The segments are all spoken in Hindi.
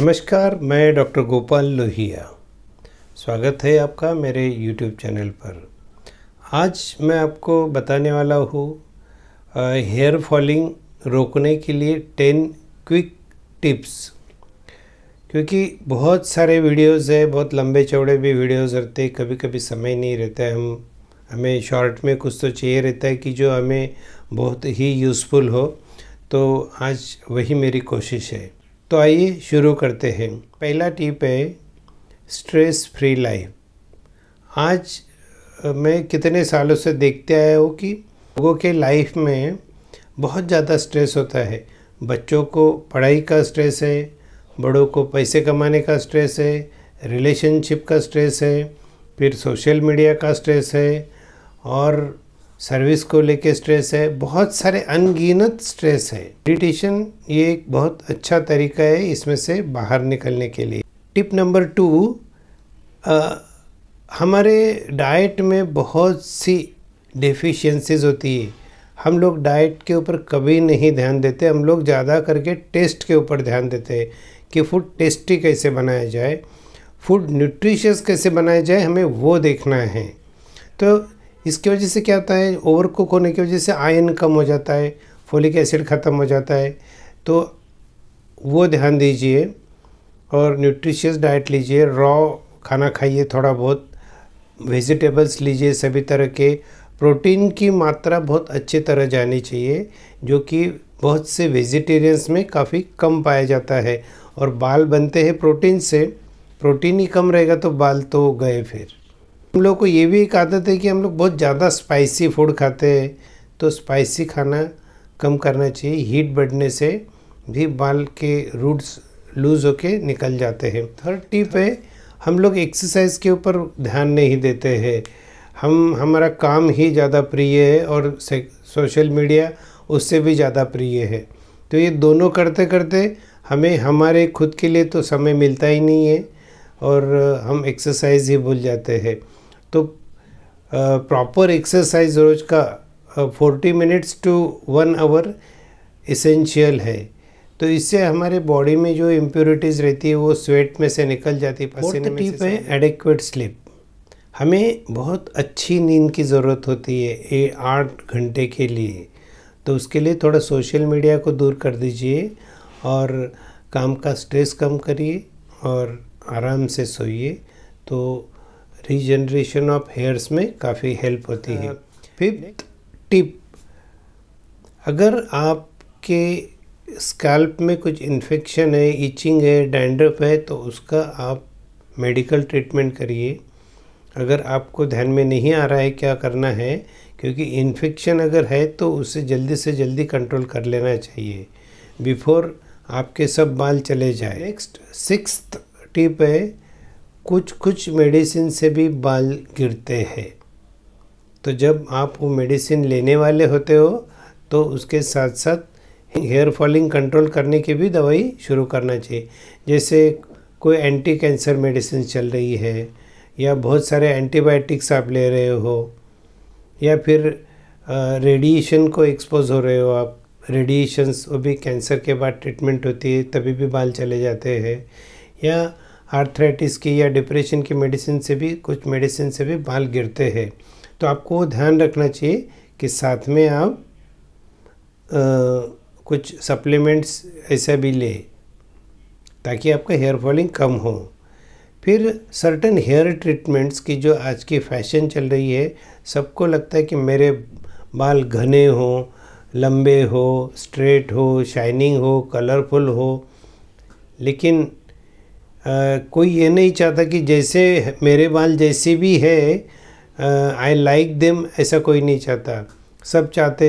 नमस्कार मैं डॉक्टर गोपाल लोहिया स्वागत है आपका मेरे यूट्यूब चैनल पर आज मैं आपको बताने वाला हूँ हेयर फॉलिंग रोकने के लिए टेन क्विक टिप्स क्योंकि बहुत सारे वीडियोस है बहुत लंबे चौड़े भी वीडियोस रहते कभी कभी समय नहीं रहता है हम हमें शॉर्ट में कुछ तो चाहिए रहता है कि जो हमें बहुत ही यूज़फुल हो तो आज वही मेरी कोशिश है तो आइए शुरू करते हैं पहला टिप है स्ट्रेस फ्री लाइफ आज मैं कितने सालों से देखते आया हूँ कि लोगों के लाइफ में बहुत ज़्यादा स्ट्रेस होता है बच्चों को पढ़ाई का स्ट्रेस है बड़ों को पैसे कमाने का स्ट्रेस है रिलेशनशिप का स्ट्रेस है फिर सोशल मीडिया का स्ट्रेस है और सर्विस को लेके स्ट्रेस है बहुत सारे अनगिनत स्ट्रेस है मेडिटेशन ये एक बहुत अच्छा तरीका है इसमें से बाहर निकलने के लिए टिप नंबर टू हमारे डाइट में बहुत सी डेफिशिएंसीज होती है हम लोग डाइट के ऊपर कभी नहीं ध्यान देते हम लोग ज़्यादा करके टेस्ट के ऊपर ध्यान देते हैं कि फूड टेस्टी कैसे बनाया जाए फूड न्यूट्रिशियस कैसे बनाया जाए हमें वो देखना है तो इसकी वजह से क्या होता है ओवर कुक होने की वजह से आयन कम हो जाता है फोलिक एसिड ख़त्म हो जाता है तो वो ध्यान दीजिए और न्यूट्रिशियस डाइट लीजिए रॉ खाना खाइए थोड़ा बहुत वेजिटेबल्स लीजिए सभी तरह के प्रोटीन की मात्रा बहुत अच्छी तरह जानी चाहिए जो कि बहुत से वेजिटेरियंस में काफ़ी कम पाया जाता है और बाल बनते हैं प्रोटीन से प्रोटीन ही कम रहेगा तो बाल तो गए फिर हम लोग को ये भी एक आदत है कि हम लोग बहुत ज़्यादा स्पाइसी फूड खाते हैं तो स्पाइसी खाना कम करना चाहिए हीट बढ़ने से भी बाल के रूट्स लूज़ होके निकल जाते हैं थर्ड टिप है हम लोग एक्सरसाइज के ऊपर ध्यान नहीं देते हैं हम हमारा काम ही ज़्यादा प्रिय है और सोशल मीडिया उससे भी ज़्यादा प्रिय है तो ये दोनों करते करते हमें हमारे खुद के लिए तो समय मिलता ही नहीं है और हम एक्सरसाइज ही भूल जाते हैं तो प्रॉपर एक्सरसाइज रोज का forty minutes to one hour essential है तो इससे हमारे बॉडी में जो इम्प्योरिटीज़ रहती है वो स्वेट में से निकल जाती है पसीने में से है एडेक्वेट स्लीप हमें बहुत अच्छी नींद की ज़रूरत होती है ए आठ घंटे के लिए तो उसके लिए थोड़ा सोशल मीडिया को दूर कर दीजिए और काम का स्ट्रेस कम करिए और आराम से सोइए तो रीजनरेशन ऑफ हेयर्स में काफ़ी हेल्प होती है फिफ्थ टिप अगर आपके स्कैल्प में कुछ इन्फेक्शन है इचिंग है डैंड्रफ है तो उसका आप मेडिकल ट्रीटमेंट करिए अगर आपको ध्यान में नहीं आ रहा है क्या करना है क्योंकि इन्फेक्शन अगर है तो उसे जल्दी से जल्दी कंट्रोल कर लेना चाहिए बिफोर आपके सब बाल चले जाए नेक्स्ट सिक्स टिप है कुछ कुछ मेडिसिन से भी बाल गिरते हैं तो जब आप वो मेडिसिन लेने वाले होते हो तो उसके साथ साथ हेयर फॉलिंग कंट्रोल करने की भी दवाई शुरू करना चाहिए जैसे कोई एंटी कैंसर मेडिसिन चल रही है या बहुत सारे एंटीबायोटिक्स आप ले रहे हो या फिर रेडिएशन को एक्सपोज हो रहे हो आप रेडिएशंस वो भी कैंसर के बाद ट्रीटमेंट होती है तभी भी बाल चले जाते हैं या आर्थराइटिस की या डिप्रेशन की मेडिसिन से भी कुछ मेडिसिन से भी बाल गिरते हैं तो आपको ध्यान रखना चाहिए कि साथ में आप आ, कुछ सप्लीमेंट्स ऐसा भी लें ताकि आपका हेयर फॉलिंग कम हो फिर सर्टन हेयर ट्रीटमेंट्स की जो आज की फैशन चल रही है सबको लगता है कि मेरे बाल घने हो लंबे हो स्ट्रेट हो शाइनिंग हो कलरफुल हो लेकिन कोई ये नहीं चाहता कि जैसे मेरे बाल जैसे भी है आई लाइक देम ऐसा कोई नहीं चाहता सब चाहते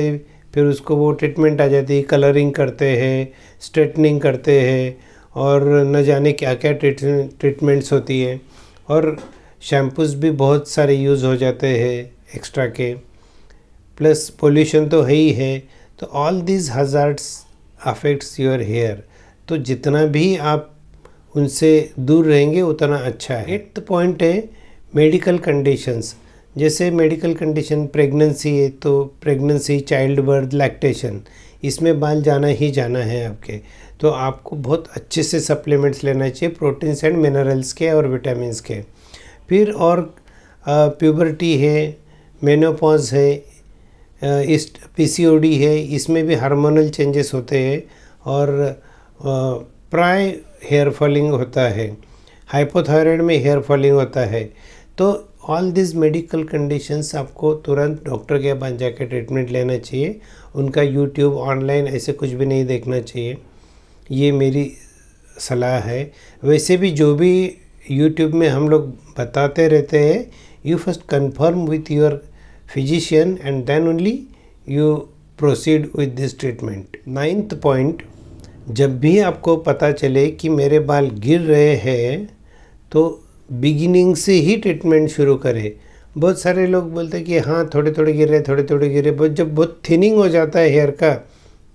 फिर उसको वो ट्रीटमेंट आ जाती है कलरिंग करते हैं स्ट्रेटनिंग करते हैं और न जाने क्या क्या ट्रीटमेंट्स होती है और शैम्पूस भी बहुत सारे यूज़ हो जाते हैं एक्स्ट्रा के प्लस पोल्यूशन तो है ही है तो all this hazards affects your hair तो जितना भी आप उनसे दूर रहेंगे उतना अच्छा है एट्थ पॉइंट है मेडिकल कंडीशंस जैसे मेडिकल कंडीशन प्रेगनेंसी है तो प्रेगनेंसी चाइल्ड बर्थ लैक्टेशन इसमें बाल जाना ही जाना है आपके तो आपको बहुत अच्छे से सप्लीमेंट्स लेना चाहिए प्रोटीन्स एंड मिनरल्स के और विटामिन के फिर और प्यूबर्टी है मेनोपॉज है इस पीसीओडी है इसमें भी हार्मोनल चेंजेस होते हैं और प्राय हेयर फॉलिंग होता है हाइपोथायरॉयड में हेयर फॉलिंग होता है तो ऑल दिस मेडिकल कंडीशंस आपको तुरंत डॉक्टर के पास जाकर ट्रीटमेंट लेना चाहिए उनका यूट्यूब ऑनलाइन ऐसे कुछ भी नहीं देखना चाहिए ये मेरी सलाह है वैसे भी जो भी यूट्यूब में हम लोग बताते रहते हैं you first confirm with your physician and then only you proceed with this treatment ninth point जब भी आपको पता चले कि मेरे बाल गिर रहे हैं तो बिगिनिंग से ही ट्रीटमेंट शुरू करें बहुत सारे लोग बोलते हैं कि हाँ थोड़े थोड़े गिरे थोड़े थोड़े गिरे बहुत जब बहुत थिनिंग हो जाता है हेयर का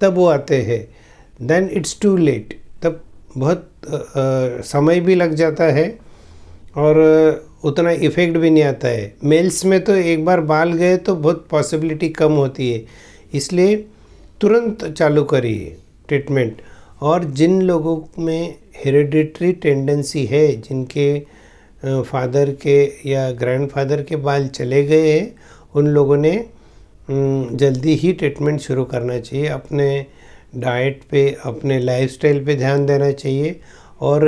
तब वो आते हैं देन इट्स टू लेट तब बहुत आ, समय भी लग जाता है और उतना इफ़ेक्ट भी नहीं आता है मेल्स में तो एक बार बाल गए तो बहुत पॉसिबिलिटी कम होती है इसलिए तुरंत चालू करिए ट्रीटमेंट और जिन लोगों में हेरिडिटरी टेंडेंसी है जिनके फादर के या ग्रैंडफादर के बाल चले गए हैं उन लोगों ने जल्दी ही ट्रीटमेंट शुरू करना चाहिए अपने डाइट पे अपने लाइफस्टाइल पे ध्यान देना चाहिए और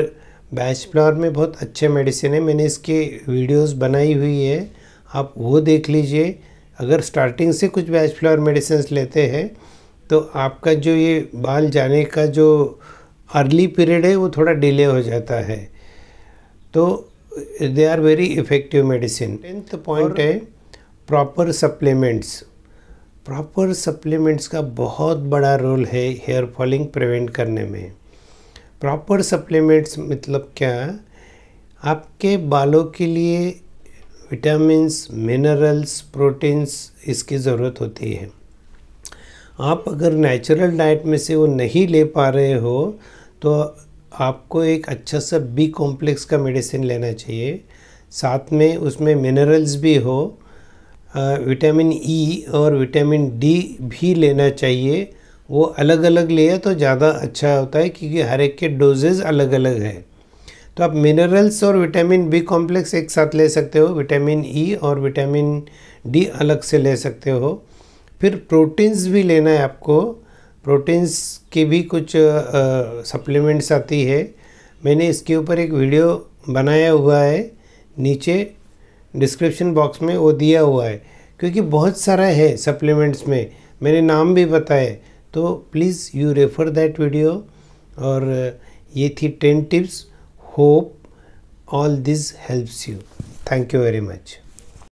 बैच फ्लावर में बहुत अच्छे मेडिसिन है मैंने इसके वीडियोस बनाई हुई है आप वो देख लीजिए अगर स्टार्टिंग से कुछ बैच फ्लावर मेडिसिन लेते हैं तो आपका जो ये बाल जाने का जो अर्ली पीरियड है वो थोड़ा डिले हो जाता है तो they are very effective medicine tenth point है प्रॉपर सप्लीमेंट्स प्रॉपर सप्लीमेंट्स का बहुत बड़ा रोल है हेयर फॉलिंग प्रिवेंट करने में प्रॉपर सप्लीमेंट्स मतलब क्या आपके बालों के लिए विटामिन्स मिनरल्स प्रोटीन्स इसकी ज़रूरत होती है आप अगर नेचुरल डाइट में से वो नहीं ले पा रहे हो तो आपको एक अच्छा सा बी कॉम्प्लेक्स का मेडिसिन लेना चाहिए साथ में उसमें मिनरल्स भी हो विटामिन ई e और विटामिन डी भी लेना चाहिए वो अलग अलग लिया तो ज़्यादा अच्छा होता है क्योंकि हर एक के डोजेज़ अलग अलग है तो आप मिनरल्स और विटामिन बी कॉम्प्लेक्स एक साथ ले सकते हो विटामिन ई e और विटामिन डी अलग से ले सकते हो फिर प्रोटीन्स भी लेना है आपको प्रोटीन्स की भी कुछ सप्लीमेंट्स आती है मैंने इसके ऊपर एक वीडियो बनाया हुआ है नीचे डिस्क्रिप्शन बॉक्स में वो दिया हुआ है क्योंकि बहुत सारा है सप्लीमेंट्स में मैंने नाम भी बताए तो please you refer that video और ये थी ten tips hope all this helps you thank you very much